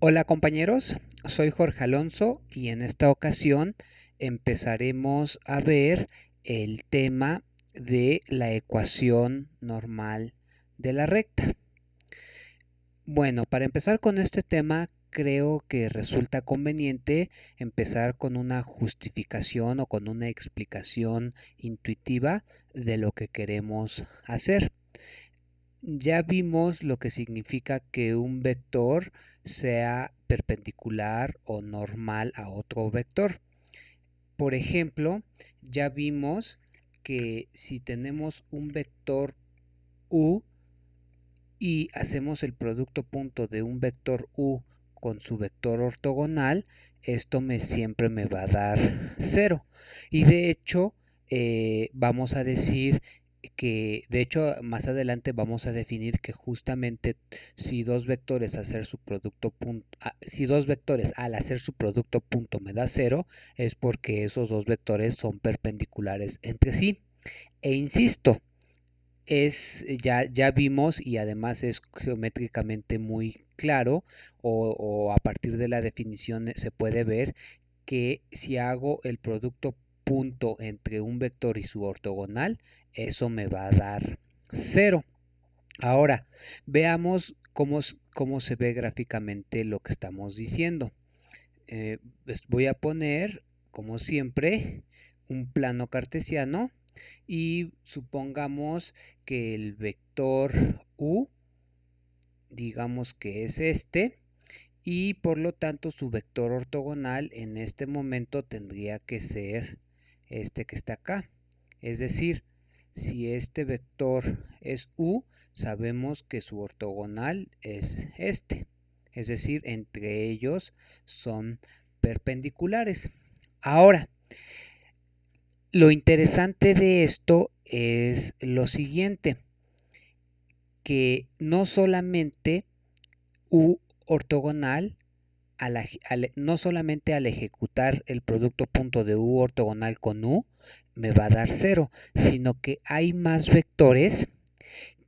Hola compañeros, soy Jorge Alonso y en esta ocasión empezaremos a ver el tema de la ecuación normal de la recta. Bueno, para empezar con este tema creo que resulta conveniente empezar con una justificación o con una explicación intuitiva de lo que queremos hacer. Ya vimos lo que significa que un vector sea perpendicular o normal a otro vector. Por ejemplo, ya vimos que si tenemos un vector u y hacemos el producto punto de un vector u con su vector ortogonal, esto me, siempre me va a dar cero. Y de hecho, eh, vamos a decir que de hecho más adelante vamos a definir que justamente si dos vectores hacer su producto punto, si dos vectores al hacer su producto punto me da cero es porque esos dos vectores son perpendiculares entre sí e insisto es ya ya vimos y además es geométricamente muy claro o, o a partir de la definición se puede ver que si hago el producto punto entre un vector y su ortogonal, eso me va a dar 0. Ahora, veamos cómo, cómo, se ve gráficamente lo que estamos diciendo. Eh, voy a poner, como siempre, un plano cartesiano y supongamos que el vector u, digamos que es este, y por lo tanto su vector ortogonal en este momento tendría que ser este que está acá. Es decir, si este vector es u, sabemos que su ortogonal es este. Es decir, entre ellos son perpendiculares. Ahora, lo interesante de esto es lo siguiente, que no solamente u ortogonal e, no solamente al ejecutar el producto punto de u ortogonal con u me va a dar cero, sino que hay más vectores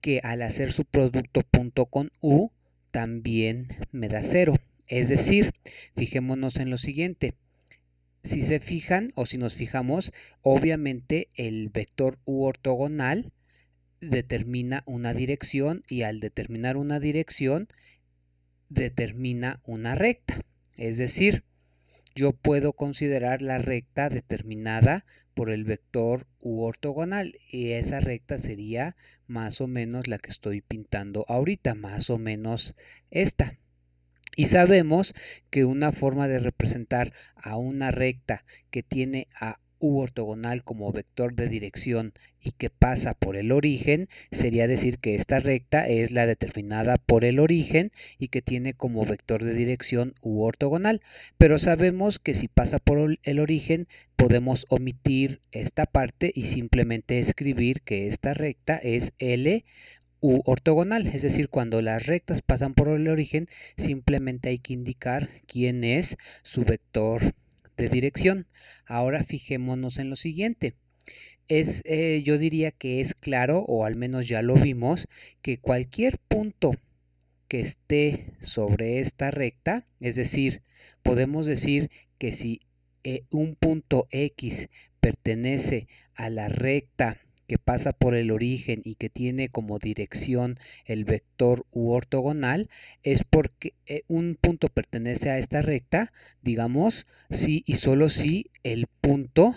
que al hacer su producto punto con u también me da cero. Es decir, fijémonos en lo siguiente. Si se fijan o si nos fijamos, obviamente el vector u ortogonal determina una dirección y al determinar una dirección determina una recta. Es decir, yo puedo considerar la recta determinada por el vector u ortogonal y esa recta sería más o menos la que estoy pintando ahorita, más o menos esta. Y sabemos que una forma de representar a una recta que tiene a u ortogonal como vector de dirección y que pasa por el origen, sería decir que esta recta es la determinada por el origen y que tiene como vector de dirección u ortogonal. Pero sabemos que si pasa por el origen, podemos omitir esta parte y simplemente escribir que esta recta es L u ortogonal, es decir, cuando las rectas pasan por el origen, simplemente hay que indicar quién es su vector de dirección. Ahora fijémonos en lo siguiente. Es, eh, yo diría que es claro, o al menos ya lo vimos, que cualquier punto que esté sobre esta recta, es decir, podemos decir que si eh, un punto X pertenece a la recta que pasa por el origen y que tiene como dirección el vector u ortogonal, es porque eh, un punto pertenece a esta recta, digamos, si y solo si el punto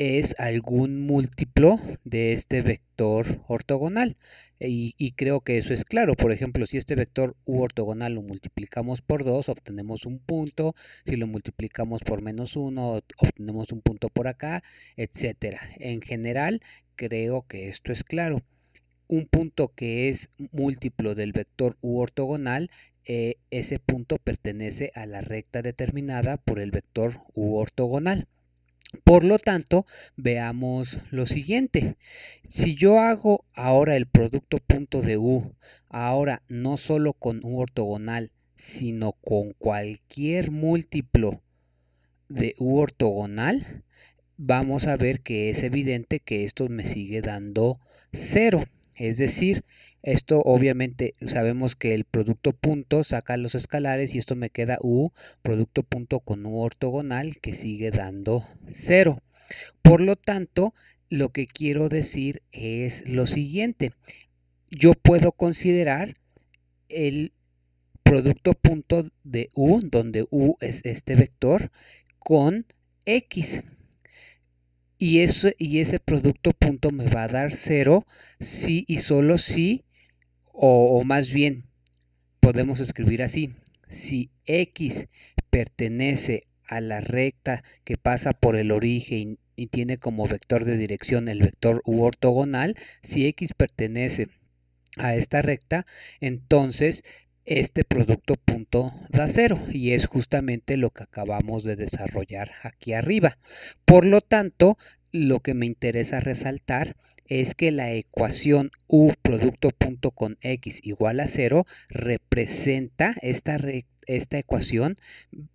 es algún múltiplo de este vector ortogonal. Y, creo que eso es claro. Por ejemplo, si este vector u ortogonal lo multiplicamos por 2, obtenemos un punto. Si lo multiplicamos por menos 1, obtenemos un punto por acá, etcétera. En general, creo que esto es claro. Un punto que es múltiplo del vector u ortogonal eh, ese punto pertenece a la recta determinada por el vector u ortogonal. Por lo tanto, veamos lo siguiente. Si yo hago ahora el producto punto de u, ahora no solo con u ortogonal, sino con cualquier múltiplo de u ortogonal, vamos a ver que es evidente que esto me sigue dando 0. Es decir, esto obviamente sabemos que el producto punto saca los escalares y esto me queda U, producto punto con U ortogonal que sigue dando 0. Por lo tanto, lo que quiero decir es lo siguiente. Yo puedo considerar el producto punto de U, donde U es este vector, con X y ese, y ese producto punto me va a dar 0 si y solo si, o, o más bien podemos escribir así, si x pertenece a la recta que pasa por el origen y tiene como vector de dirección el vector u ortogonal, si x pertenece a esta recta, entonces este producto punto da cero y es justamente lo que acabamos de desarrollar aquí arriba. Por lo tanto, lo que me interesa resaltar es que la ecuación U producto punto con X igual a cero representa esta esta ecuación,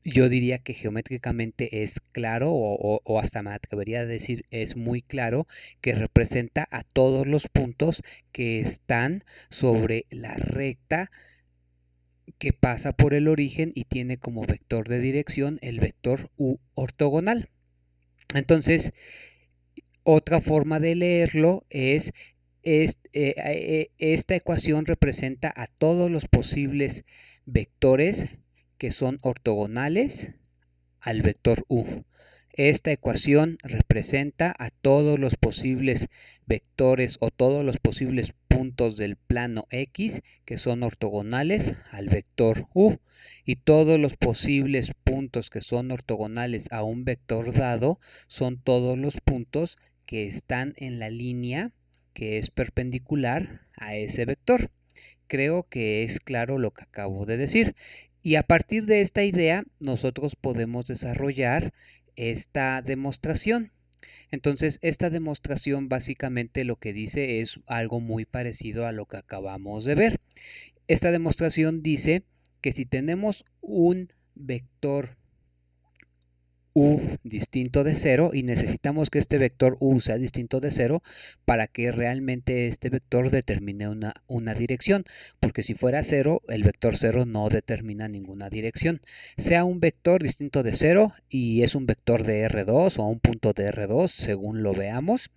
yo diría que geométricamente es claro, o, hasta me atrevería a decir es muy claro, que representa a todos los puntos que están sobre la recta que pasa por el origen y tiene como vector de dirección el vector U ortogonal. Entonces, otra forma de leerlo es, eh, eh, esta ecuación representa a todos los posibles vectores que son ortogonales al vector U. Esta ecuación representa a todos los posibles vectores o todos los posibles puntos del plano X que son ortogonales al vector U y todos los posibles puntos que son ortogonales a un vector dado son todos los puntos que están en la línea que es perpendicular a ese vector. Creo que es claro lo que acabo de decir. Y a partir de esta idea nosotros podemos desarrollar esta demostración. Entonces, esta demostración básicamente lo que dice es algo muy parecido a lo que acabamos de ver. Esta demostración dice que si tenemos un vector u distinto de 0 y necesitamos que este vector u sea distinto de 0 para que realmente este vector determine una, una dirección, porque si fuera 0, el vector 0 no determina ninguna dirección. Sea un vector distinto de 0 y es un vector de R2 o un punto de R2 según lo veamos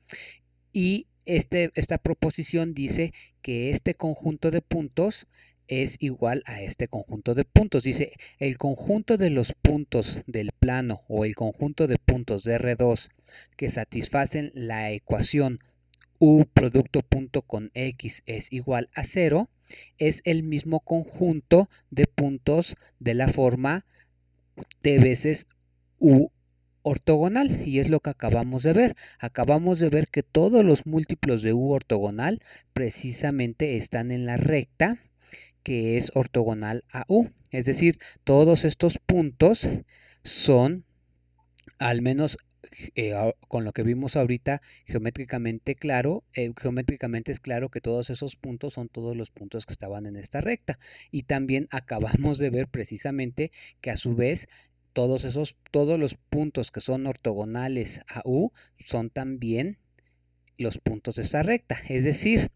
y este, esta proposición dice que este conjunto de puntos es igual a este conjunto de puntos. Dice, el conjunto de los puntos del plano o el conjunto de puntos de R2 que satisfacen la ecuación U producto punto con X es igual a 0 es el mismo conjunto de puntos de la forma T veces U ortogonal y es lo que acabamos de ver. Acabamos de ver que todos los múltiplos de U ortogonal precisamente están en la recta que es ortogonal a U. Es decir, todos estos puntos son, al menos eh, con lo que vimos ahorita, geométricamente claro, eh, geométricamente es claro que todos esos puntos son todos los puntos que estaban en esta recta. Y también acabamos de ver precisamente que a su vez todos esos, todos los puntos que son ortogonales a U son también los puntos de esta recta. Es decir,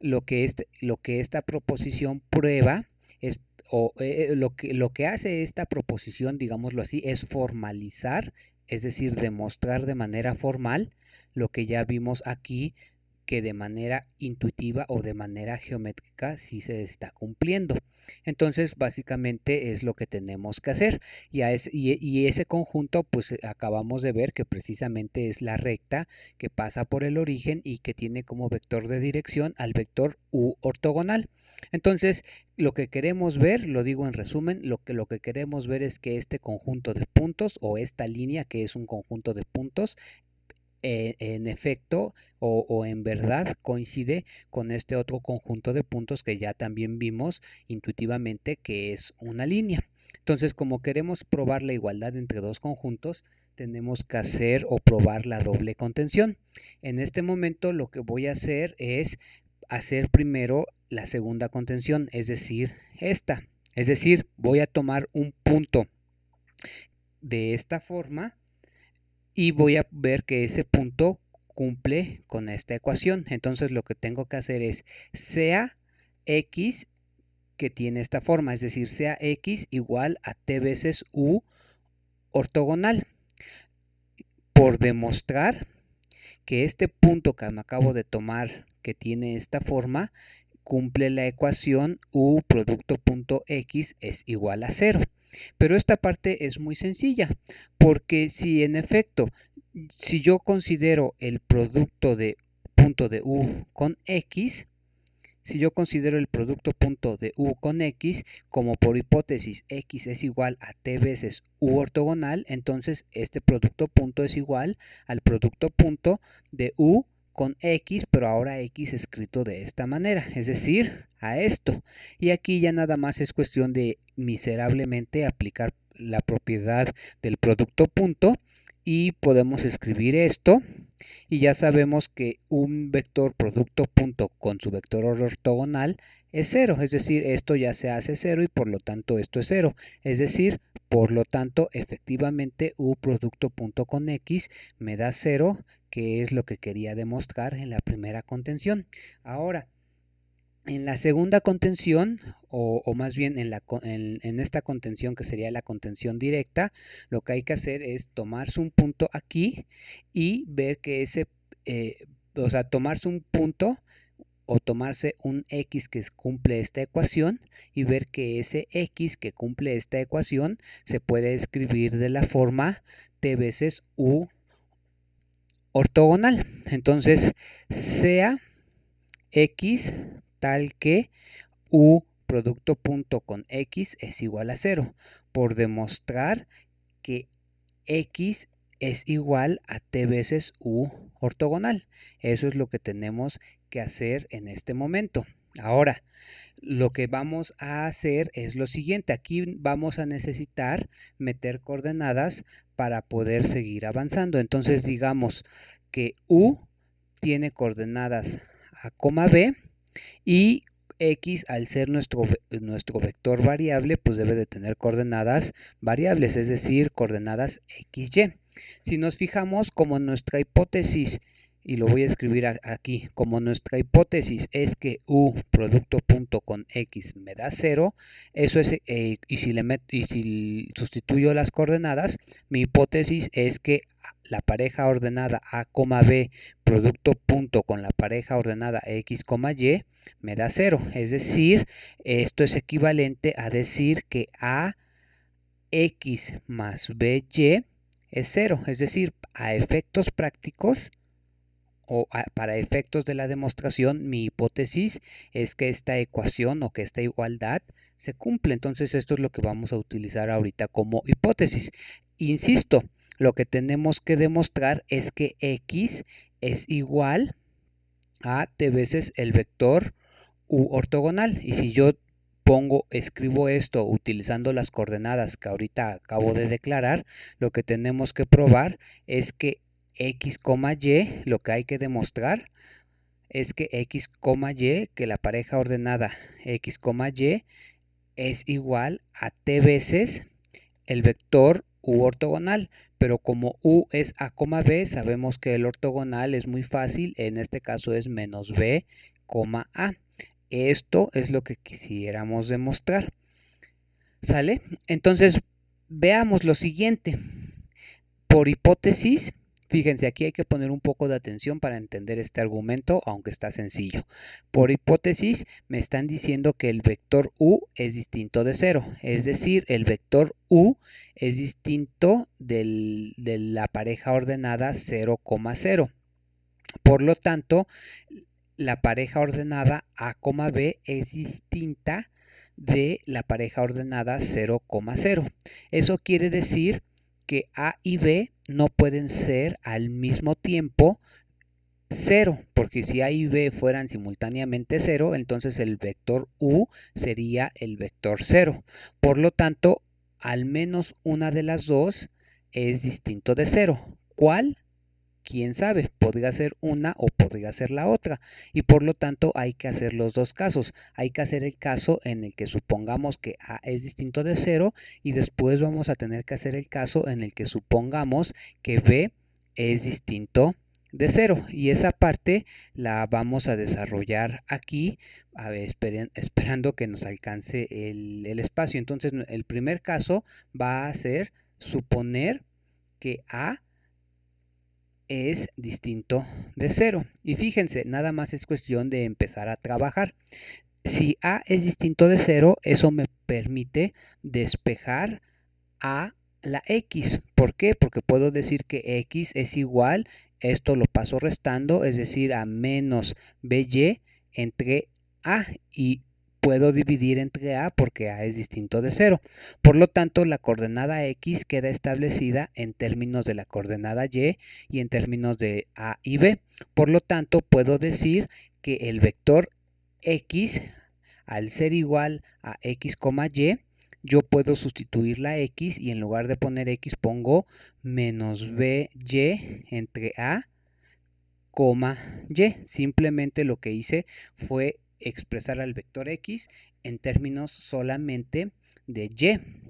lo que, este, lo que esta proposición prueba es, o eh, eh, lo, que, lo que hace esta proposición, digámoslo así, es formalizar, es decir, demostrar de manera formal lo que ya vimos aquí que de manera intuitiva o de manera geométrica sí se está cumpliendo. Entonces, básicamente es lo que tenemos que hacer. Y, ese conjunto, pues eh, acabamos de ver que precisamente es la recta que pasa por el origen y que tiene como vector de dirección al vector u ortogonal. Entonces, lo que queremos ver, lo digo en resumen, lo que, lo que queremos ver es que este conjunto de puntos o esta línea que es un conjunto de puntos eh, en efecto o, en verdad coincide con este otro conjunto de puntos que ya también vimos intuitivamente que es una línea. Entonces, como queremos probar la igualdad entre dos conjuntos, tenemos que hacer o probar la doble contención. En este momento lo que voy a hacer es hacer primero la segunda contención, es decir, esta. Es decir, voy a tomar un punto de esta forma y voy a ver que ese punto cumple con esta ecuación. Entonces lo que tengo que hacer es sea x que tiene esta forma, es decir, sea x igual a t veces u ortogonal. Por demostrar que este punto que me acabo de tomar, que tiene esta forma, cumple la ecuación u producto punto x es igual a cero. Pero esta parte es muy sencilla, porque si en efecto, si yo considero el producto de punto de u con x, si yo considero el producto punto de u con x, como por hipótesis x es igual a t veces u ortogonal, entonces este producto punto es igual al producto punto de u con X, pero ahora X escrito de esta manera, es decir, a esto. Y aquí ya nada más es cuestión de miserablemente aplicar la propiedad del producto punto y podemos escribir esto y ya sabemos que un vector producto punto con su vector ortogonal es cero, es decir, esto ya se hace cero y por lo tanto esto es cero. Es decir, por lo tanto, efectivamente u producto punto con x me da cero, que es lo que quería demostrar en la primera contención. Ahora, en la segunda contención, o, más bien en, esta contención que sería la contención directa, lo que hay que hacer es tomarse un punto aquí y ver que ese, eh, o sea, tomarse un punto o tomarse un x que cumple esta ecuación y ver que ese x que cumple esta ecuación se puede escribir de la forma t veces u ortogonal. Entonces, sea x tal que u producto punto con x es igual a 0, por demostrar que x es igual a t veces u ortogonal. Eso es lo que tenemos que hacer en este momento. Ahora, lo que vamos a hacer es lo siguiente. Aquí vamos a necesitar meter coordenadas para poder seguir avanzando. Entonces digamos que U tiene coordenadas a, B y x al ser nuestro, vector variable, pues debe de tener coordenadas variables, es decir, coordenadas x, y. Si nos fijamos como nuestra hipótesis y lo voy a escribir aquí. Como nuestra hipótesis es que u producto punto con x me da cero, eso es, eh, y, si le y si sustituyo las coordenadas, mi hipótesis es que la pareja ordenada a, b producto punto con la pareja ordenada x, y me da cero, Es decir, esto es equivalente a decir que a x más y es cero, Es decir, a efectos prácticos, o ah, para efectos de la demostración, mi hipótesis es que esta ecuación o que esta igualdad se cumple. Entonces esto es lo que vamos a utilizar ahorita como hipótesis. Insisto, lo que tenemos que demostrar es que x es igual a t veces el vector u ortogonal. Y si yo pongo, escribo esto utilizando las coordenadas que ahorita acabo de declarar, lo que tenemos que probar es que X, Y, lo que hay que demostrar es que X, Y, que la pareja ordenada X, Y es igual a T veces el vector U ortogonal, pero como U es A, B, sabemos que el ortogonal es muy fácil, en este caso es menos B, A. Esto es lo que quisiéramos demostrar. ¿Sale? Entonces, veamos lo siguiente. Por hipótesis, Fíjense, aquí hay que poner un poco de atención para entender este argumento, aunque está sencillo. Por hipótesis, me están diciendo que el vector u es distinto de 0, es decir, el vector u es distinto de la pareja ordenada 0,0. Por lo tanto, la pareja ordenada a, b es distinta de la pareja ordenada 0,0. Eso quiere decir que A y B no pueden ser al mismo tiempo cero, porque si A y B fueran simultáneamente cero, entonces el vector U sería el vector cero. Por lo tanto, al menos una de las dos es distinto de cero. ¿Cuál? quién sabe, podría ser una o podría ser la otra. Y por lo tanto hay que hacer los dos casos. Hay que hacer el caso en el que supongamos que A es distinto de cero y después vamos a tener que hacer el caso en el que supongamos que B es distinto de 0. Y esa parte la vamos a desarrollar aquí, a esperando que nos alcance el espacio. Entonces el primer caso va a ser suponer que A es distinto de 0, Y fíjense, nada más es cuestión de empezar a trabajar. Si A es distinto de 0, eso me permite despejar A la X. ¿Por qué? Porque puedo decir que X es igual, esto lo paso restando, es decir, a menos BY entre A y puedo dividir entre a porque a es distinto de 0. Por lo tanto, la coordenada x queda establecida en términos de la coordenada y y en términos de a y b. Por lo tanto, puedo decir que el vector x, al ser igual a x, y, yo puedo sustituir la x y en lugar de poner x pongo menos by entre a, y. Simplemente lo que hice fue expresar al vector x en términos solamente de y.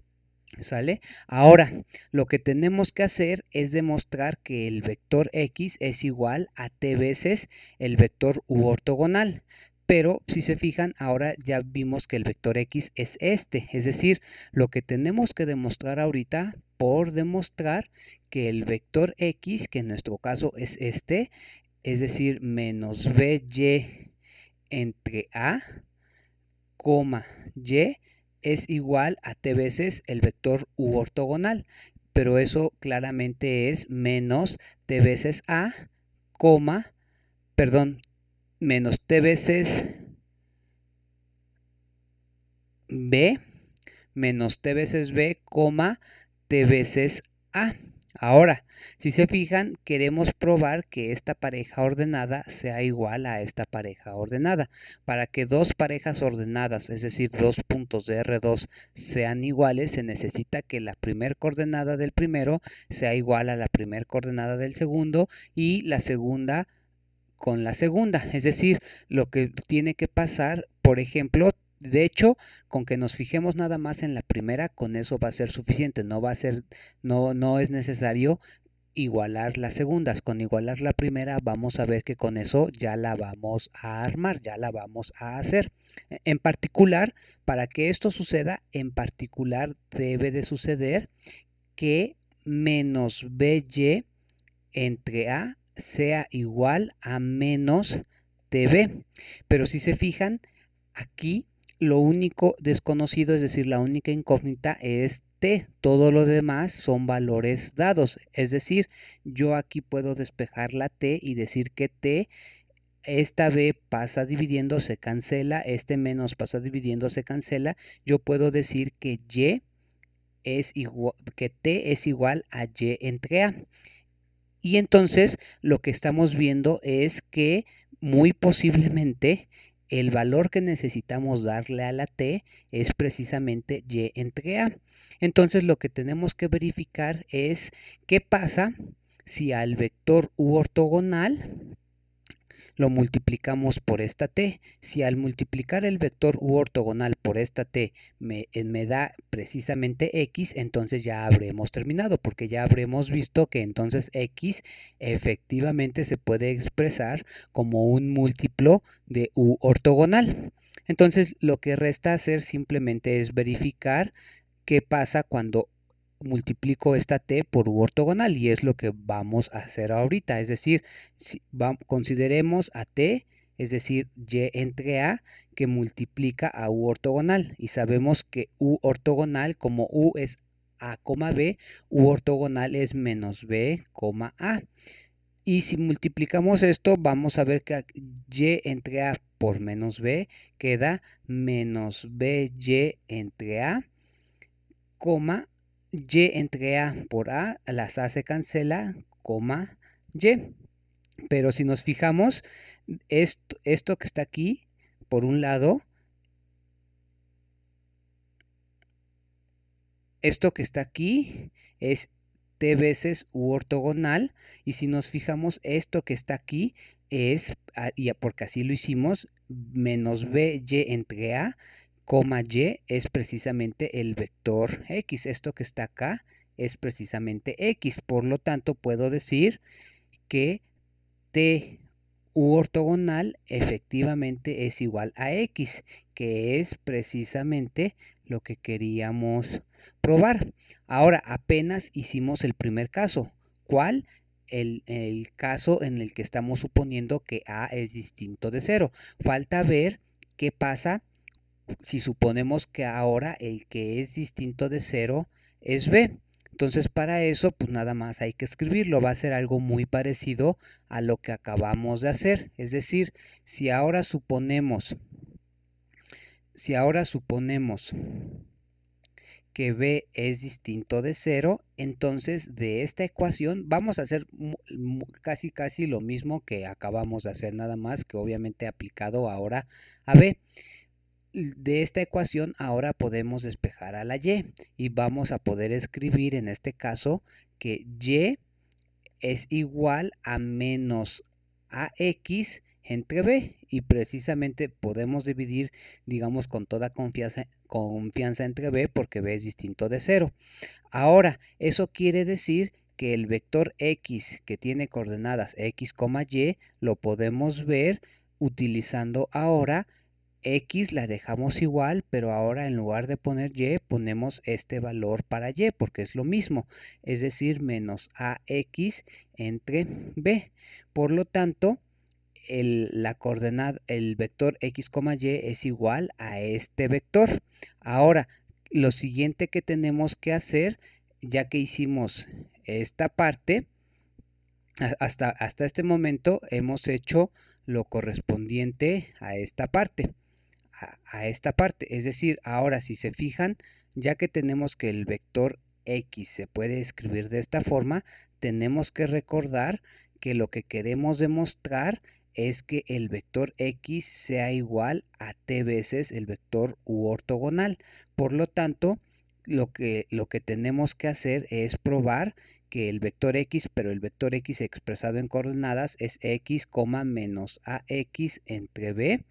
¿Sale? Ahora, lo que tenemos que hacer es demostrar que el vector x es igual a t veces el vector u ortogonal. Pero si se fijan, ahora ya vimos que el vector x es este. Es decir, lo que tenemos que demostrar ahorita por demostrar que el vector x, que en nuestro caso es este, es decir, menos y entre A, coma, Y es igual a T veces el vector U ortogonal, pero eso claramente es menos T veces A, coma, perdón, menos T veces B, menos T veces B, coma, T veces A. Ahora, si se fijan, queremos probar que esta pareja ordenada sea igual a esta pareja ordenada. Para que dos parejas ordenadas, es decir, dos puntos de R2 sean iguales, se necesita que la primer coordenada del primero sea igual a la primer coordenada del segundo y la segunda con la segunda. Es decir, lo que tiene que pasar, por ejemplo, de hecho, con que nos fijemos nada más en la primera, con eso va a ser suficiente, no va a ser, no, es necesario igualar las segundas. Con igualar la primera vamos a ver que con eso ya la vamos a armar, ya la vamos a hacer. E, en particular, para que esto suceda, en particular debe de suceder que menos BY entre A sea igual a menos TB. Pero si se fijan, aquí lo único desconocido, es decir, la única incógnita es T. Todo lo demás son valores dados. Es decir, yo aquí puedo despejar la T y decir que T esta B pasa dividiendo, se cancela, este menos pasa dividiendo, se cancela, yo puedo decir que Y es igual, que T es igual a Y entre A. Y entonces lo que estamos viendo es que muy posiblemente el valor que necesitamos darle a la T es precisamente Y entre A. Entonces lo que tenemos que verificar es qué pasa si al vector u ortogonal lo multiplicamos por esta t. Si al multiplicar el vector u ortogonal por esta t eh, me, da precisamente x, entonces ya habremos terminado, porque ya habremos visto que entonces x efectivamente se puede expresar como un múltiplo de u ortogonal. Entonces lo que resta hacer simplemente es verificar qué pasa cuando multiplico esta t por u ortogonal y es lo que vamos a hacer ahorita. Es decir, consideremos a t, es decir, y entre a, que multiplica a u ortogonal. Y sabemos que u ortogonal, como u es a, b, u ortogonal es menos b, a. Y si multiplicamos esto, vamos a ver que y entre a por menos b queda menos y entre a, coma y entre A por A, las A se cancela, coma Y. Pero si nos fijamos, esto, esto que está aquí, por un lado, esto que está aquí es T veces U ortogonal. Y si nos fijamos, esto que está aquí es, ah, porque así lo hicimos, menos b y entre A coma y es precisamente el vector x. Esto que está acá es precisamente x. Por lo tanto, puedo decir que t u ortogonal efectivamente es igual a x, que es precisamente lo que queríamos probar. Ahora, apenas hicimos el primer caso. ¿Cuál? El, el, caso en el que estamos suponiendo que A es distinto de 0. Falta ver qué pasa si suponemos que ahora el que es distinto de 0 es b. Entonces para eso pues nada más hay que escribirlo, va a ser algo muy parecido a lo que acabamos de hacer. Es decir, si ahora suponemos, si ahora suponemos que b es distinto de 0, entonces de esta ecuación vamos a hacer casi casi lo mismo que acabamos de hacer, nada más que obviamente aplicado ahora a b de esta ecuación ahora podemos despejar a la y y vamos a poder escribir en este caso que y es igual a menos ax entre b y precisamente podemos dividir digamos con toda confianza, confianza entre b porque b es distinto de 0. Ahora, eso quiere decir que el vector x que tiene coordenadas x, y lo podemos ver utilizando ahora X la dejamos igual, pero ahora en lugar de poner Y, ponemos este valor para Y, porque es lo mismo, es decir, menos AX entre B. Por lo tanto, el, la coordenada, el vector X, Y es igual a este vector. Ahora, lo siguiente que tenemos que hacer, ya que hicimos esta parte, hasta, hasta este momento hemos hecho lo correspondiente a esta parte a, esta parte. Es decir, ahora si se fijan, ya que tenemos que el vector x se puede escribir de esta forma, tenemos que recordar que lo que queremos demostrar es que el vector x sea igual a t veces el vector u ortogonal. Por lo tanto, lo que, lo que tenemos que hacer es probar que el vector x, pero el vector x expresado en coordenadas es x, menos ax entre b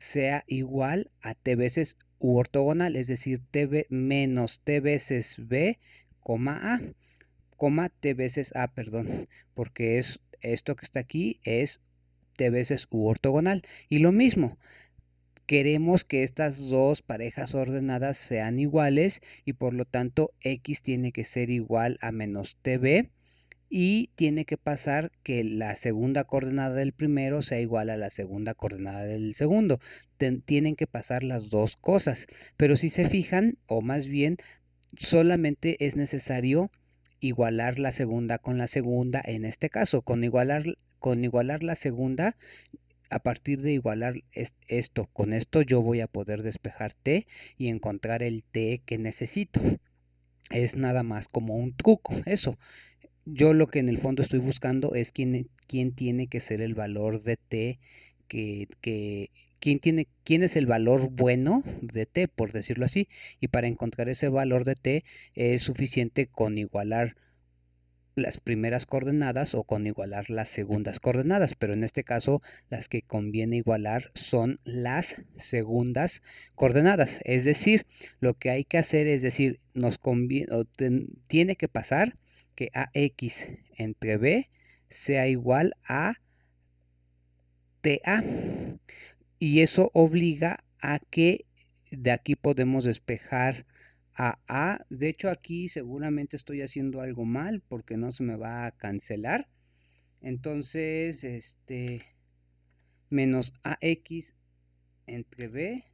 sea igual a t veces u ortogonal, es decir, t menos t veces b, coma a, coma t veces a, perdón, porque es esto que está aquí es t veces u ortogonal. Y lo mismo, queremos que estas dos parejas ordenadas sean iguales y por lo tanto x tiene que ser igual a menos tb y tiene que pasar que la segunda coordenada del primero sea igual a la segunda coordenada del segundo. tienen que pasar las dos cosas. Pero si se fijan, o más bien, solamente es necesario igualar la segunda con la segunda en este caso. Con igualar, con igualar la segunda, a partir de igualar esto, con esto yo voy a poder despejar t y encontrar el t que necesito. Es nada más como un truco, eso yo lo que en el fondo estoy buscando es quién, quién tiene que ser el valor de T, que, que, quién, tiene, quién es el valor bueno de T, por decirlo así. Y para encontrar ese valor de T es suficiente con igualar las primeras coordenadas o con igualar las segundas coordenadas, pero en este caso las que conviene igualar son las segundas coordenadas. Es decir, lo que hay que hacer es decir, nos conviene, tiene que pasar que AX entre B sea igual a TA. Y eso obliga a que de aquí podemos despejar a A. De hecho, aquí seguramente estoy haciendo algo mal porque no se me va a cancelar. Entonces, este, menos AX entre B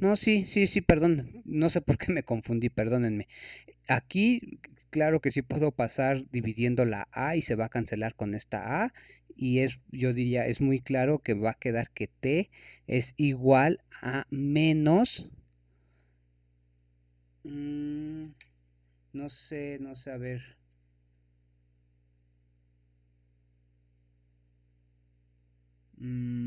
No, sí, sí, sí, perdón. No sé por qué me confundí, perdónenme. Aquí, claro que sí puedo pasar dividiendo la A y se va a cancelar con esta A. Y es, yo diría, es muy claro que va a quedar que T es igual a menos. Mm, no sé, no sé, a ver. Mm.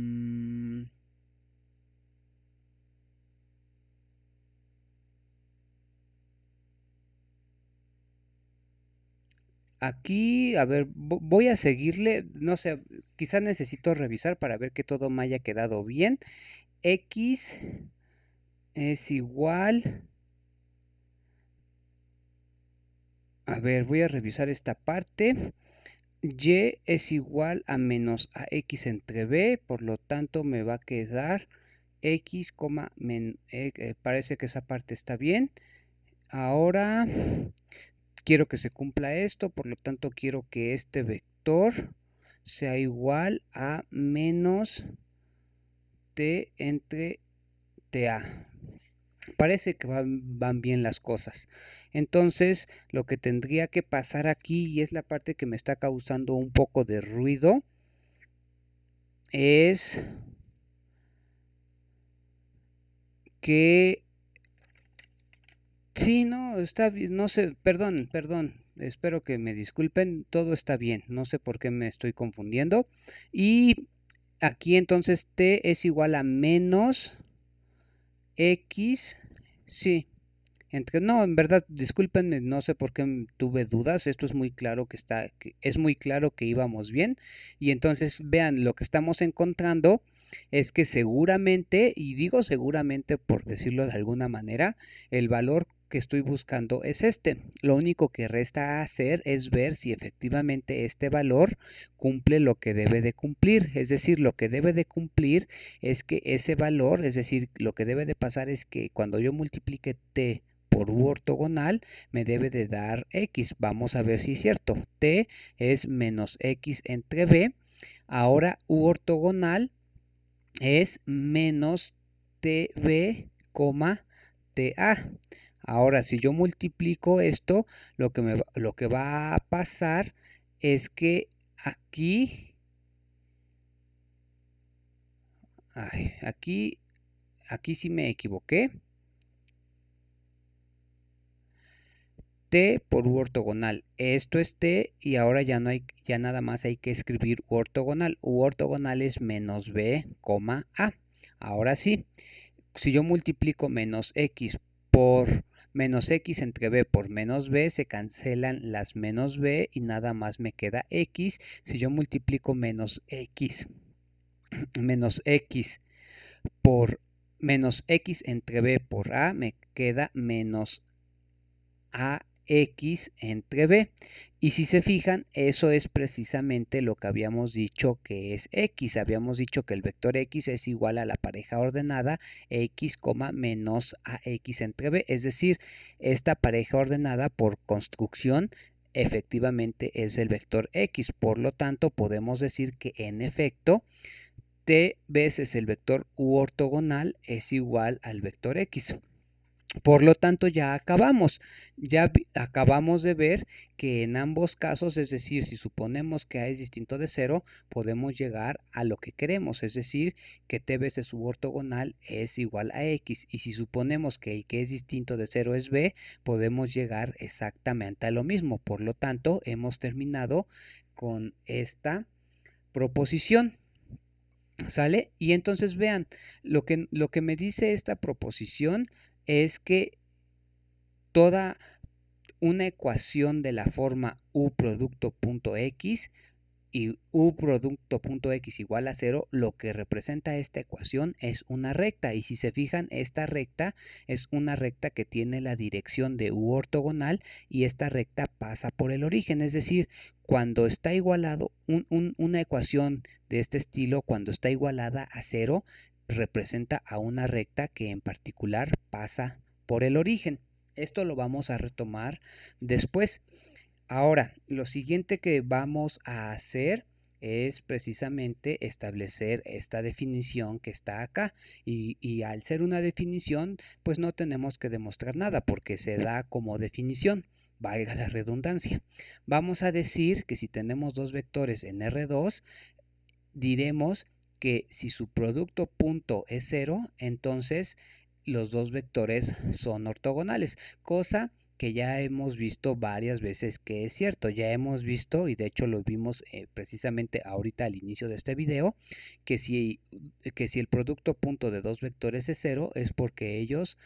Aquí, a ver, voy a seguirle, no sé, quizá necesito revisar para ver que todo me haya quedado bien. X es igual. A ver, voy a revisar esta parte. Y es igual a menos a X entre B, por lo tanto me va a quedar X, men, eh, eh, parece que esa parte está bien. Ahora quiero que se cumpla esto, por lo tanto quiero que este vector sea igual a menos t entre ta. Parece que van, bien las cosas. Entonces, lo que tendría que pasar aquí, y es la parte que me está causando un poco de ruido, es que Sí, no, está bien, no sé, perdón, perdón, espero que me disculpen, todo está bien, no sé por qué me estoy confundiendo. Y aquí entonces t es igual a menos x, sí. Entre, no, en verdad, discúlpenme, no sé por qué tuve dudas, esto es muy claro que está, es muy claro que íbamos bien. Y entonces, vean, lo que estamos encontrando es que seguramente, y digo seguramente por decirlo de alguna manera, el valor que estoy buscando es este. Lo único que resta hacer es ver si efectivamente este valor cumple lo que debe de cumplir. Es decir, lo que debe de cumplir es que ese valor, es decir, lo que debe de pasar es que cuando yo multiplique t por u ortogonal me debe de dar x. Vamos a ver si es cierto. t es menos x entre b. Ahora u ortogonal es menos tb, TA. Ahora, si yo multiplico esto, lo que, lo que va a pasar es que aquí, aquí, aquí sí me equivoqué. T por U ortogonal. Esto es T y ahora ya no hay, ya nada más hay que escribir U ortogonal. U ortogonal es menos B, A. Ahora sí, si yo multiplico menos X por menos x entre b por menos b, se cancelan las menos b y nada más me queda x. Si yo multiplico menos x, menos x por menos x entre b por a, me queda menos a X entre B. Y si se fijan, eso es precisamente lo que habíamos dicho que es X. Habíamos dicho que el vector X es igual a la pareja ordenada X, menos x entre B. Es decir, esta pareja ordenada por construcción efectivamente es el vector X. Por lo tanto, podemos decir que en efecto t veces el vector u ortogonal es igual al vector x. Por lo tanto, ya acabamos, ya acabamos de ver que en ambos casos, es decir, si suponemos que A es distinto de cero, podemos llegar a lo que queremos, es decir, que T veces su ortogonal es igual a X. Y si suponemos que el que es distinto de cero es B, podemos llegar exactamente a lo mismo. Por lo tanto, hemos terminado con esta proposición. ¿Sale? Y entonces vean, lo que, lo que me dice esta proposición es que toda una ecuación de la forma u producto punto x y u producto punto x igual a cero lo que representa esta ecuación es una recta. Y si se fijan, esta recta es una recta que tiene la dirección de u ortogonal y esta recta pasa por el origen. Es decir, cuando está igualado, una ecuación de este estilo, cuando está igualada a cero representa a una recta que en particular pasa por el origen. Esto lo vamos a retomar después. Ahora, lo siguiente que vamos a hacer es precisamente establecer esta definición que está acá y, al ser una definición pues no tenemos que demostrar nada porque se da como definición valga la redundancia vamos a decir que si tenemos dos vectores en R2 diremos que si su producto punto es cero, entonces los dos vectores son ortogonales, cosa que ya hemos visto varias veces que es cierto, ya hemos visto y de hecho lo vimos eh, precisamente ahorita al inicio de este video, que que si el producto punto de dos vectores es cero es porque ellos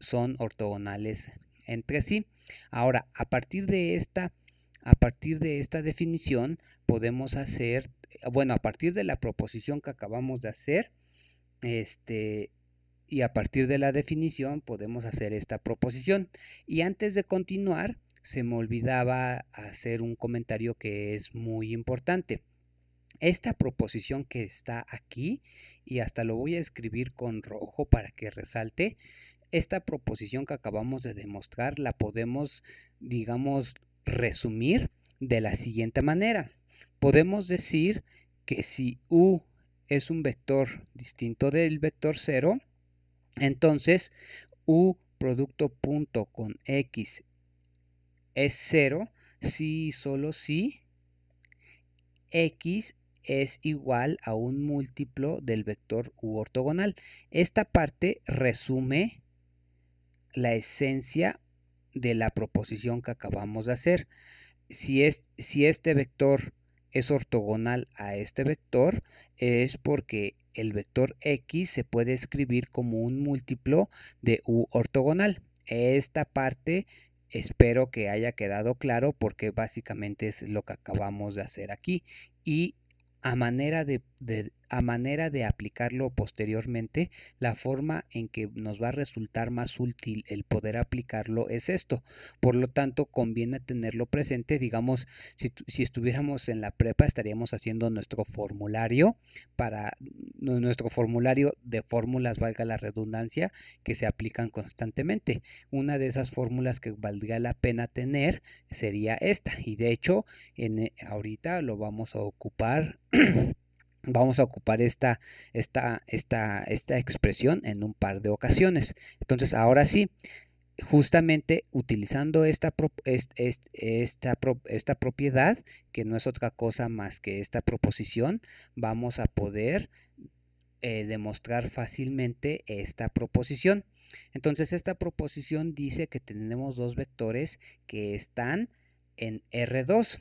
son ortogonales entre sí. Ahora, a partir de esta a partir de esta definición podemos hacer, bueno, a partir de la proposición que acabamos de hacer, este, y a partir de la definición podemos hacer esta proposición. Y antes de continuar, se me olvidaba hacer un comentario que es muy importante. Esta proposición que está aquí, y hasta lo voy a escribir con rojo para que resalte, esta proposición que acabamos de demostrar la podemos, digamos, resumir de la siguiente manera. Podemos decir que si U es un vector distinto del vector 0, entonces U producto punto con X es cero, si y solo si X es igual a un múltiplo del vector U ortogonal. Esta parte resume la esencia de la proposición que acabamos de hacer. Si, es, si este vector es ortogonal a este vector, es porque el vector x se puede escribir como un múltiplo de u ortogonal. Esta parte espero que haya quedado claro porque básicamente es lo que acabamos de hacer aquí. Y a manera de de, a manera de aplicarlo posteriormente, la forma en que nos va a resultar más útil el poder aplicarlo es esto. Por lo tanto, conviene tenerlo presente. Digamos, si, estuviéramos en la prepa, estaríamos haciendo nuestro formulario para nuestro formulario de fórmulas, valga la redundancia, que se aplican constantemente. Una de esas fórmulas que valdría la pena tener sería esta. Y de hecho, en, eh, ahorita lo vamos a ocupar. vamos a ocupar esta, esta, expresión en un par de ocasiones. Entonces, ahora sí, justamente utilizando esta, esta, esta, propiedad, que no es otra cosa más que esta proposición, vamos a poder eh, demostrar fácilmente esta proposición. Entonces, esta proposición dice que tenemos dos vectores que están en R2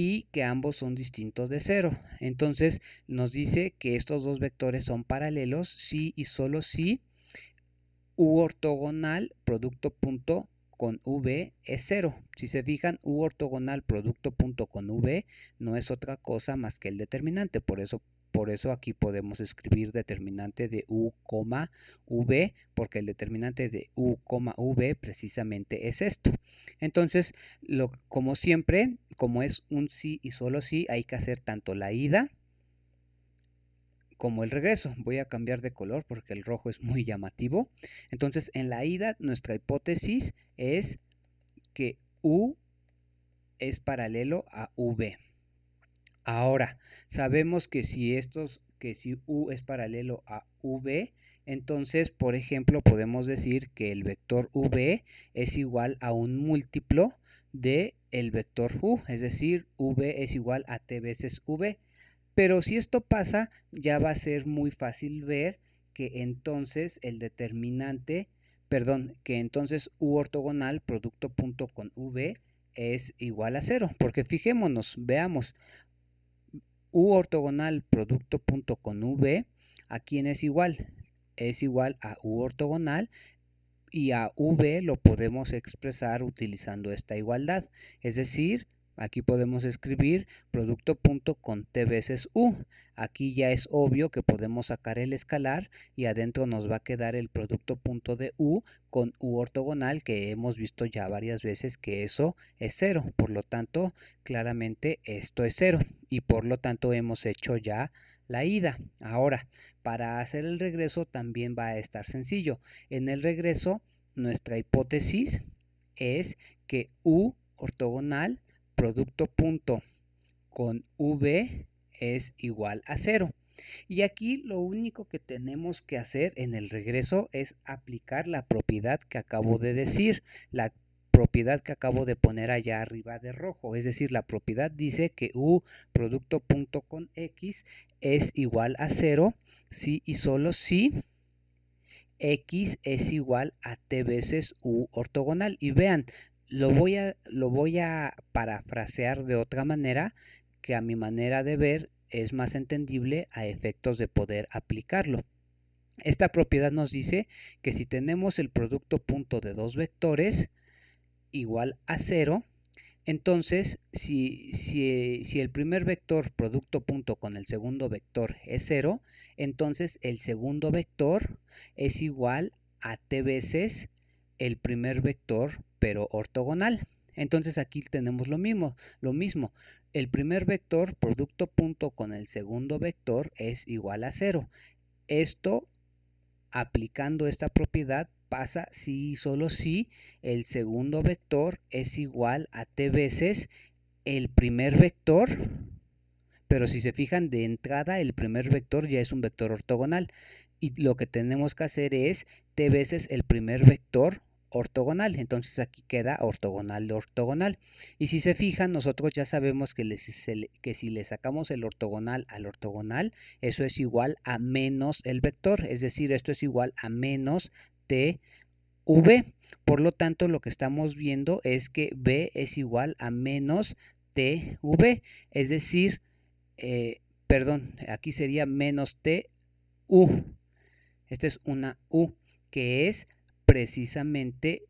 y que ambos son distintos de 0. Entonces nos dice que estos dos vectores son paralelos si y solo si u ortogonal producto punto con v es cero. Si se fijan, u ortogonal producto punto con v no es otra cosa más que el determinante, por eso por eso aquí podemos escribir determinante de u, v, porque el determinante de u, v precisamente es esto. Entonces, lo, como siempre, como es un sí y solo sí, hay que hacer tanto la ida como el regreso. Voy a cambiar de color porque el rojo es muy llamativo. Entonces, en la ida, nuestra hipótesis es que u es paralelo a v. Ahora, sabemos que si estos, que si U es paralelo a V, entonces, por ejemplo, podemos decir que el vector V es igual a un múltiplo de el vector U, es decir, V es igual a T veces V. Pero si esto pasa, ya va a ser muy fácil ver que entonces el determinante, perdón, que entonces U ortogonal, producto punto con V, es igual a cero. Porque fijémonos, veamos, u ortogonal producto punto con v, ¿a quién es igual? Es igual a u ortogonal y a v lo podemos expresar utilizando esta igualdad, es decir, Aquí podemos escribir producto punto con t veces u. Aquí ya es obvio que podemos sacar el escalar y adentro nos va a quedar el producto punto de u con u ortogonal que hemos visto ya varias veces que eso es cero. Por lo tanto, claramente esto es cero y por lo tanto hemos hecho ya la ida. Ahora, para hacer el regreso también va a estar sencillo. En el regreso, nuestra hipótesis es que u ortogonal producto punto con V es igual a cero. Y aquí lo único que tenemos que hacer en el regreso es aplicar la propiedad que acabo de decir, la propiedad que acabo de poner allá arriba de rojo. Es decir, la propiedad dice que U producto punto con X es igual a 0 si y solo si X es igual a T veces U ortogonal. Y vean, lo voy a, lo voy a parafrasear de otra manera que a mi manera de ver es más entendible a efectos de poder aplicarlo. Esta propiedad nos dice que si tenemos el producto punto de dos vectores igual a cero, entonces si, si el primer vector producto punto con el segundo vector es cero, entonces el segundo vector es igual a t veces el primer vector pero ortogonal. Entonces aquí tenemos lo mismo, lo mismo. El primer vector, producto punto con el segundo vector es igual a cero. Esto, aplicando esta propiedad, pasa si y solo si el segundo vector es igual a t veces el primer vector. Pero si se fijan de entrada, el primer vector ya es un vector ortogonal. Y lo que tenemos que hacer es t veces el primer vector ortogonal. Entonces aquí queda ortogonal de ortogonal. Y si se fijan, nosotros ya sabemos que, que, si le sacamos el ortogonal al ortogonal, eso es igual a menos el vector. Es decir, esto es igual a menos tv. Por lo tanto, lo que estamos viendo es que b es igual a menos tv. Es decir, eh, perdón, aquí sería menos tu. Esta es una u que es precisamente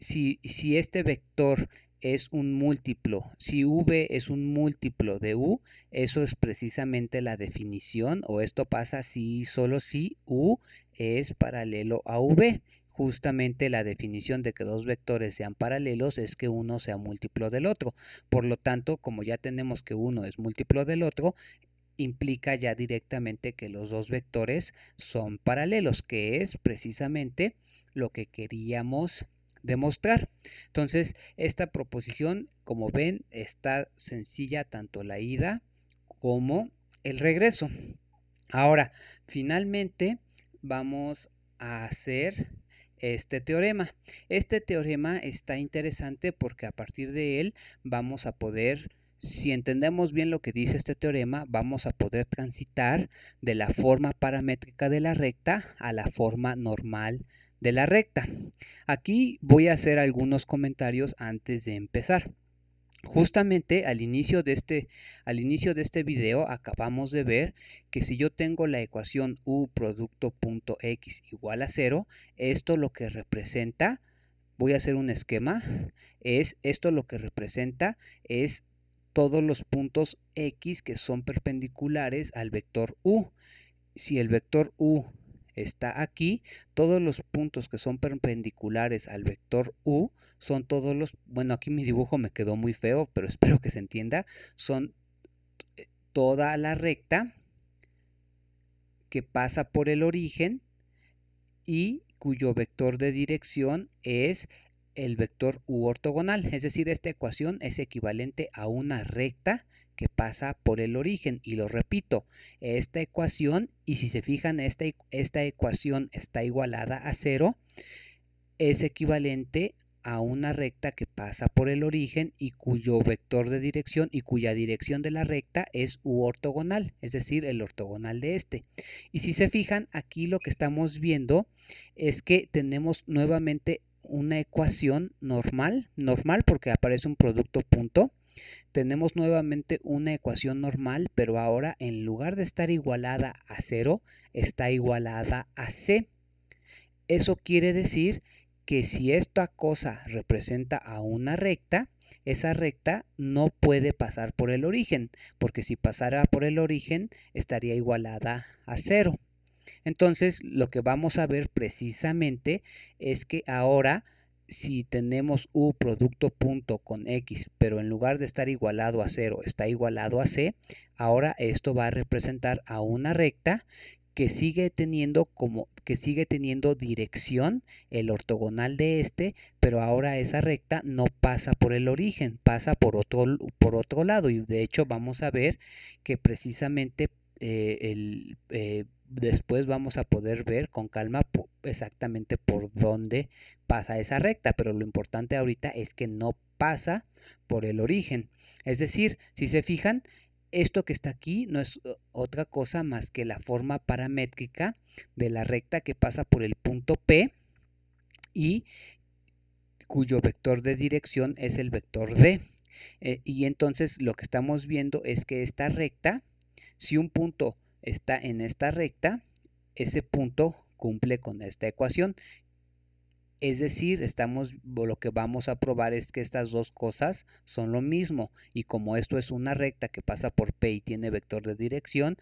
si, si este vector es un múltiplo. Si v es un múltiplo de u, eso es precisamente la definición o esto pasa si y solo si u es paralelo a v. Justamente la definición de que dos vectores sean paralelos es que uno sea múltiplo del otro. Por lo tanto, como ya tenemos que uno es múltiplo del otro, implica ya directamente que los dos vectores son paralelos, que es precisamente lo que queríamos demostrar. Entonces, esta proposición, como ven, está sencilla tanto la ida como el regreso. Ahora, finalmente vamos a hacer este teorema. Este teorema está interesante porque a partir de él vamos a poder, si entendemos bien lo que dice este teorema, vamos a poder transitar de la forma paramétrica de la recta a la forma normal de la recta. Aquí voy a hacer algunos comentarios antes de empezar. Justamente al inicio, de este, al inicio de este video acabamos de ver que si yo tengo la ecuación u producto punto x igual a 0, esto lo que representa, voy a hacer un esquema, es esto lo que representa es todos los puntos x que son perpendiculares al vector u. Si el vector u está aquí. Todos los puntos que son perpendiculares al vector u son todos los, bueno, aquí mi dibujo me quedó muy feo, pero espero que se entienda, son toda la recta que pasa por el origen y cuyo vector de dirección es el vector u ortogonal, es decir, esta ecuación es equivalente a una recta que pasa por el origen. Y lo repito, esta ecuación, y si se fijan, esta, esta ecuación está igualada a cero, es equivalente a una recta que pasa por el origen y cuyo vector de dirección y cuya dirección de la recta es u ortogonal, es decir, el ortogonal de este. Y si se fijan, aquí lo que estamos viendo es que tenemos nuevamente una ecuación normal, normal porque aparece un producto punto, tenemos nuevamente una ecuación normal, pero ahora en lugar de estar igualada a cero está igualada a c. Eso quiere decir que si esta cosa representa a una recta, esa recta no puede pasar por el origen, porque si pasara por el origen estaría igualada a cero. Entonces, lo que vamos a ver precisamente es que ahora si tenemos u producto punto con x, pero en lugar de estar igualado a 0, está igualado a c, ahora esto va a representar a una recta que sigue teniendo como que sigue teniendo dirección el ortogonal de este, pero ahora esa recta no pasa por el origen, pasa por otro por otro lado y de hecho vamos a ver que precisamente eh, el eh, después vamos a poder ver con calma exactamente por dónde pasa esa recta, pero lo importante ahorita es que no pasa por el origen. Es decir, si se fijan, esto que está aquí no es eh, otra cosa más que la forma paramétrica de la recta que pasa por el punto P y cuyo vector de dirección es el vector D. Eh, y entonces lo que estamos viendo es que esta recta, si un punto está en esta recta, ese punto cumple con esta ecuación. Es decir, estamos, lo que vamos a probar es que estas dos cosas son lo mismo. Y como esto es una recta que pasa por P y tiene vector de dirección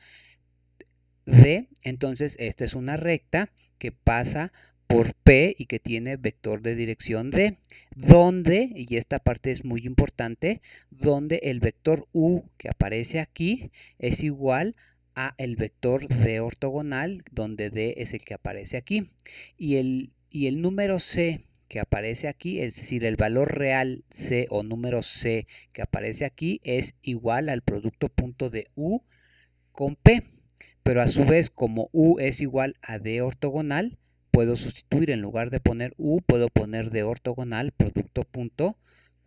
D, entonces esta es una recta que pasa por P y que tiene vector de dirección D, donde, y esta parte es muy importante, donde el vector U que aparece aquí es igual a a el vector D ortogonal, donde D es el que aparece aquí. Y el, y el número C que aparece aquí, es decir, el valor real C o número C que aparece aquí es igual al producto punto de U con P. Pero a su vez, como U es igual a D ortogonal, puedo sustituir en lugar de poner U, puedo poner D ortogonal producto punto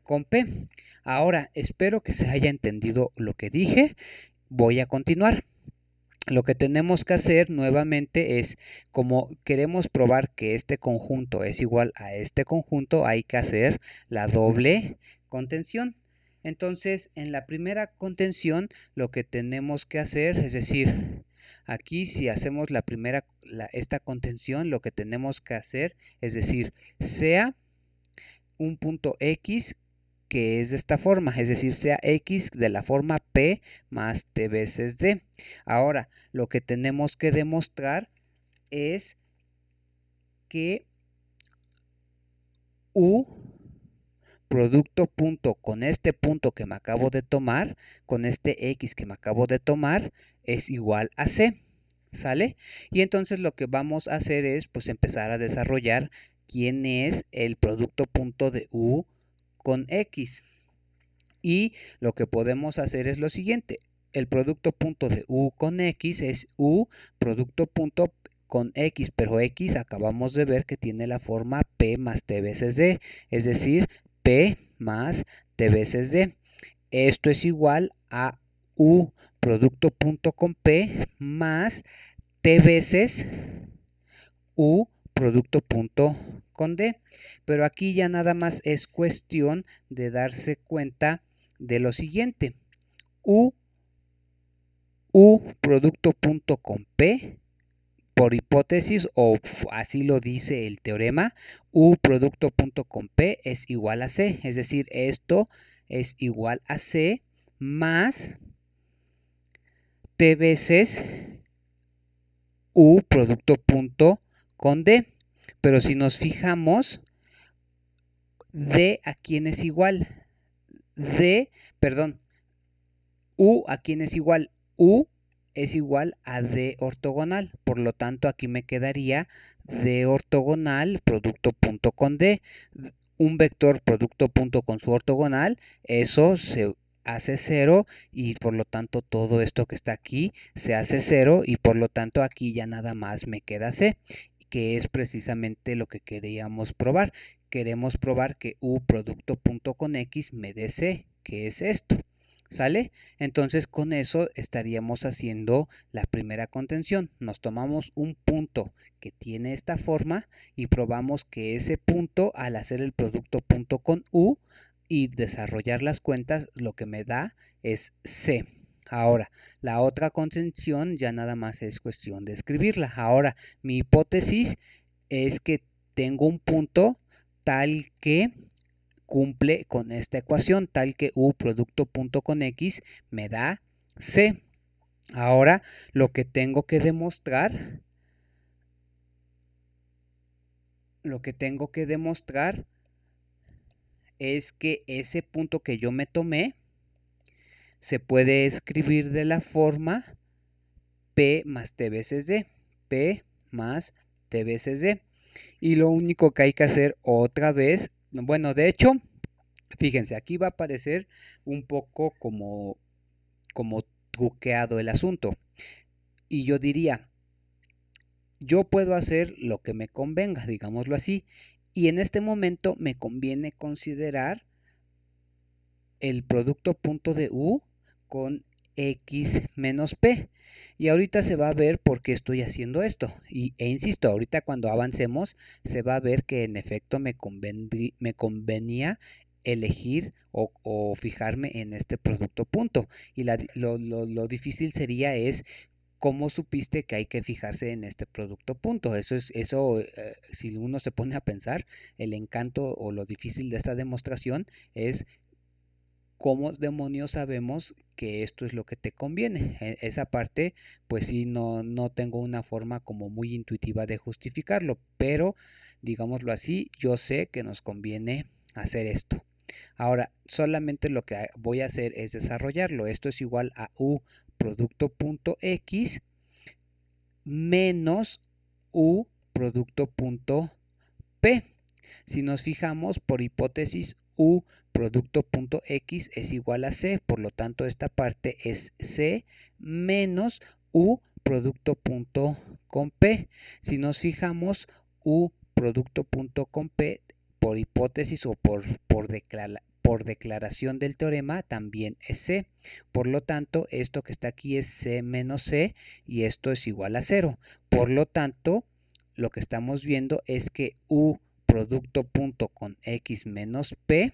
con P. Ahora, espero que se haya entendido lo que dije. Voy a continuar lo que tenemos que hacer nuevamente es, como queremos probar que este conjunto es igual a este conjunto, hay que hacer la doble contención. Entonces, en la primera contención, lo que tenemos que hacer, es decir, aquí si hacemos la primera, esta contención, lo que tenemos que hacer, es decir, sea un punto X que es de esta forma, es decir, sea x de la forma p más t veces d. Ahora, lo que tenemos que demostrar es que u producto punto con este punto que me acabo de tomar, con este x que me acabo de tomar, es igual a c. ¿Sale? Y entonces lo que vamos a hacer es pues empezar a desarrollar quién es el producto punto de u con X. Y lo que podemos hacer es lo siguiente. El producto punto de U con X es U producto punto con X, pero X acabamos de ver que tiene la forma P más T veces D, es decir, P más T veces D. Esto es igual a U producto punto con P más T veces U producto punto con D. Pero aquí ya nada más es cuestión de darse cuenta de lo siguiente. U, U producto punto con P, por hipótesis, o así lo dice el teorema, U producto punto con P es igual a C. Es decir, esto es igual a C más T veces U producto punto con D. Pero si nos fijamos, D a quién es igual. D, perdón, U a quién es igual. U es igual a D ortogonal. Por lo tanto, aquí me quedaría D ortogonal producto punto con D. Un vector producto punto con su ortogonal, eso se hace cero y por lo tanto todo esto que está aquí se hace cero y por lo tanto aquí ya nada más me queda C que es precisamente lo que queríamos probar. Queremos probar que u producto con x me dé c, que es esto. ¿Sale? Entonces con eso estaríamos haciendo la primera contención. Nos tomamos un punto que tiene esta forma y probamos que ese punto al hacer el producto punto con u y desarrollar las cuentas lo que me da es c. Ahora, la otra concepción ya nada más es cuestión de escribirla. Ahora, mi hipótesis es que tengo un punto tal que cumple con esta ecuación, tal que u producto punto con x me da c. Ahora, lo que tengo que demostrar, lo que tengo que demostrar es que ese punto que yo me tomé, se puede escribir de la forma P más T veces D. P más T veces D. Y lo único que hay que hacer otra vez, bueno, de hecho, fíjense, aquí va a aparecer un poco como, como truqueado el asunto. Y yo diría, yo puedo hacer lo que me convenga, digámoslo así. Y en este momento me conviene considerar el producto punto de U con x menos p. Y ahorita se va a ver por qué estoy haciendo esto. Y, e insisto, ahorita cuando avancemos se va a ver que en efecto me, convenía elegir o, fijarme en este producto punto. Y lo, difícil sería es ¿cómo supiste que hay que fijarse en este producto punto? Eso es, eso, eh, si uno se pone a pensar, el encanto o lo difícil de esta demostración es ¿cómo demonios sabemos que esto es lo que te conviene? E, esa parte, pues sí, no, tengo una forma como muy intuitiva de justificarlo, pero digámoslo así, yo sé que nos conviene hacer esto. Ahora, solamente lo que voy a hacer es desarrollarlo. Esto es igual a u X menos u P. Si nos fijamos por hipótesis u producto punto x es igual a c, por lo tanto esta parte es c menos u producto punto con p. Si nos fijamos, u producto punto con p por hipótesis o por, por, por declaración del teorema también es c. Por lo tanto, esto que está aquí es c menos c y esto es igual a cero Por lo tanto, lo que estamos viendo es que u producto punto con x menos p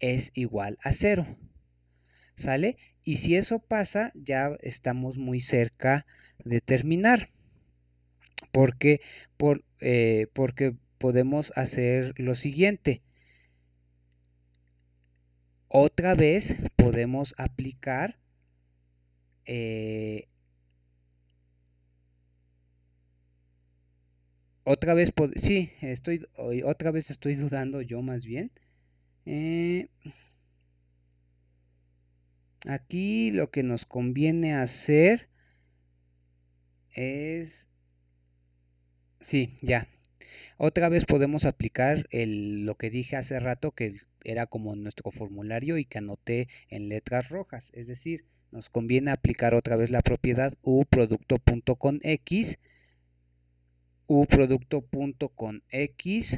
es igual a cero ¿Sale? Y si eso pasa, ya estamos muy cerca de terminar. Porque, por, eh, porque podemos hacer lo siguiente. Otra vez podemos aplicar eh, otra vez, sí, estoy, otra vez estoy dudando yo más bien. Eh, aquí lo que nos conviene hacer es... Sí, ya. Otra vez podemos aplicar el, lo que dije hace rato que era como nuestro formulario y que anoté en letras rojas. Es decir, nos conviene aplicar otra vez la propiedad uproducto.conx uproducto.conx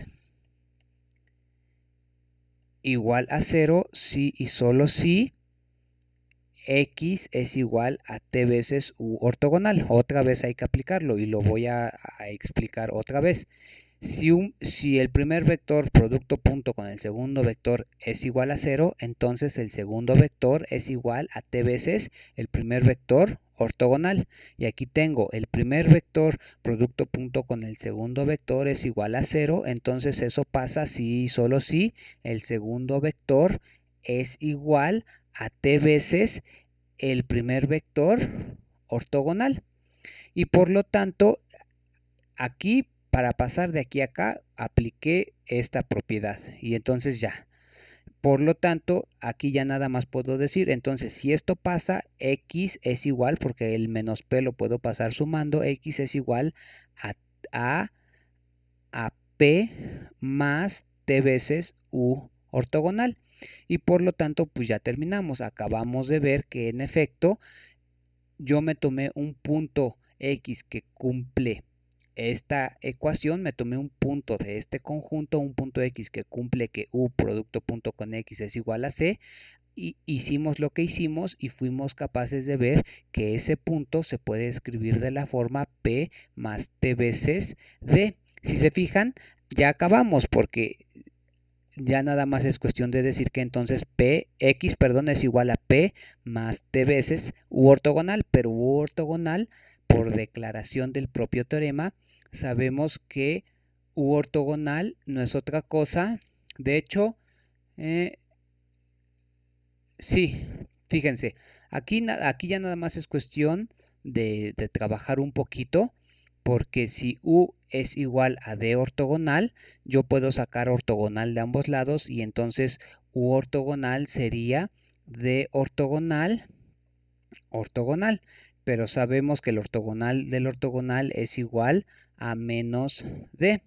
igual a 0 si y solo si x es igual a t veces u ortogonal. Otra vez hay que aplicarlo y lo voy a, a explicar otra vez. Si, el primer vector producto punto con el segundo vector es igual a cero, entonces el segundo vector es igual a t veces el primer vector ortogonal. Y aquí tengo el primer vector producto punto con el segundo vector es igual a cero, entonces eso pasa si y solo si el segundo vector es igual a t veces el primer vector ortogonal. Y por lo tanto, aquí para pasar de aquí a acá apliqué esta propiedad y entonces ya. Por lo tanto, aquí ya nada más puedo decir, entonces si esto pasa, x es igual, porque el menos p lo puedo pasar sumando, x es igual a, a, a p más t veces u ortogonal. Y por lo tanto, pues ya terminamos. Acabamos de ver que en efecto, yo me tomé un punto x que cumple esta ecuación me tomé un punto de este conjunto, un punto x que cumple que u producto punto con x es igual a c, y hicimos lo que hicimos y fuimos capaces de ver que ese punto se puede escribir de la forma p más t veces d. Si se fijan, ya acabamos porque ya nada más es cuestión de decir que entonces p, x, perdón, es igual a p más t veces u ortogonal, pero u ortogonal por declaración del propio teorema sabemos que U ortogonal no es otra cosa. De hecho, eh, sí, fíjense, aquí, aquí, ya nada más es cuestión de, de trabajar un poquito, porque si U es igual a D ortogonal, yo puedo sacar ortogonal de ambos lados y entonces U ortogonal sería D ortogonal ortogonal pero sabemos que el ortogonal del ortogonal es igual a menos d.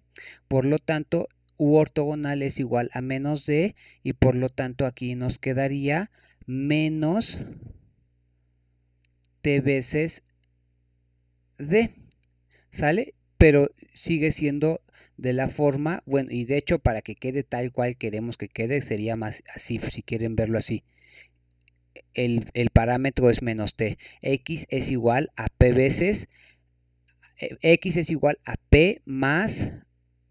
Por lo tanto, u ortogonal es igual a menos d y por lo tanto aquí nos quedaría menos t veces d. ¿Sale? Pero sigue siendo de la forma, bueno, y de hecho para que quede tal cual queremos que quede sería más así, si quieren verlo así el, parámetro es menos t. X es igual a p veces, eh, X es igual a p más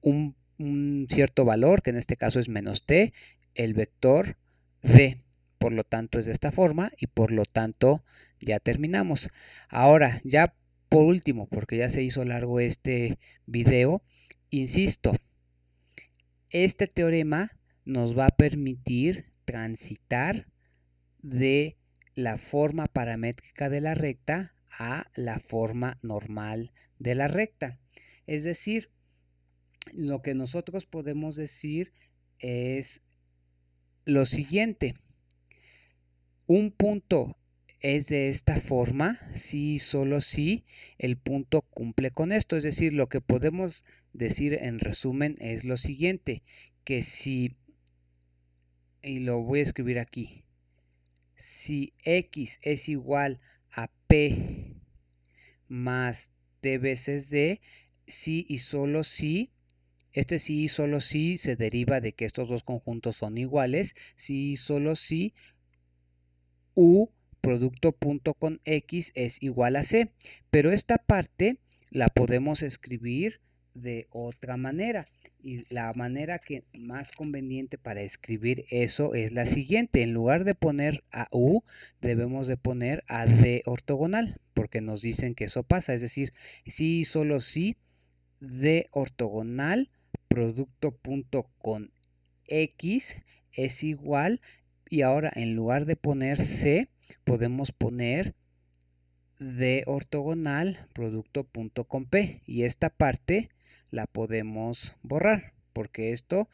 un, un cierto valor, que en este caso es menos t, el vector d. Por lo tanto es de esta forma y por lo tanto ya terminamos. Ahora, ya por último, porque ya se hizo largo este video, insisto, este teorema nos va a permitir transitar de la forma paramétrica de la recta a la forma normal de la recta. Es decir, lo que nosotros podemos decir es lo siguiente. Un punto es de esta forma si solo si el punto cumple con esto. Es decir, lo que podemos decir en resumen es lo siguiente, que si, y lo voy a escribir aquí, si x es igual a p más t veces d, si y solo si, este si y solo si se deriva de que estos dos conjuntos son iguales, si y solo si u producto punto con x es igual a c, pero esta parte la podemos escribir de otra manera. Y la manera que más conveniente para escribir eso es la siguiente. En lugar de poner a U, debemos de poner a D ortogonal, porque nos dicen que eso pasa. Es decir, sí, solo sí, D ortogonal, producto punto con X es igual. Y ahora en lugar de poner C, podemos poner D ortogonal, producto punto con P. Y esta parte la podemos borrar, porque esto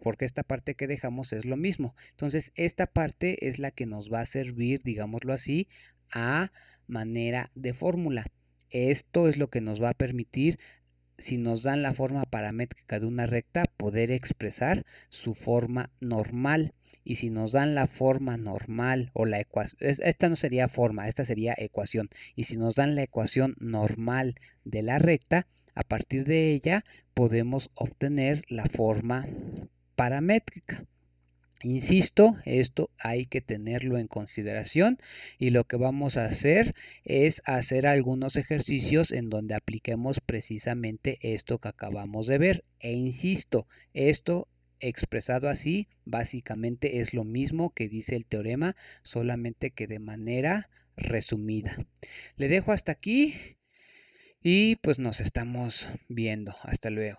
porque esta parte que dejamos es lo mismo. Entonces, esta parte es la que nos va a servir, digámoslo así, a manera de fórmula. Esto es lo que nos va a permitir, si nos dan la forma paramétrica de una recta, poder expresar su forma normal. Y si nos dan la forma normal o la ecuación, esta no sería forma, esta sería ecuación. Y si nos dan la ecuación normal de la recta, a partir de ella podemos obtener la forma paramétrica. Insisto, esto hay que tenerlo en consideración y lo que vamos a hacer es hacer algunos ejercicios en donde apliquemos precisamente esto que acabamos de ver. E insisto, esto expresado así básicamente es lo mismo que dice el teorema, solamente que de manera resumida. Le dejo hasta aquí y pues nos estamos viendo. Hasta luego.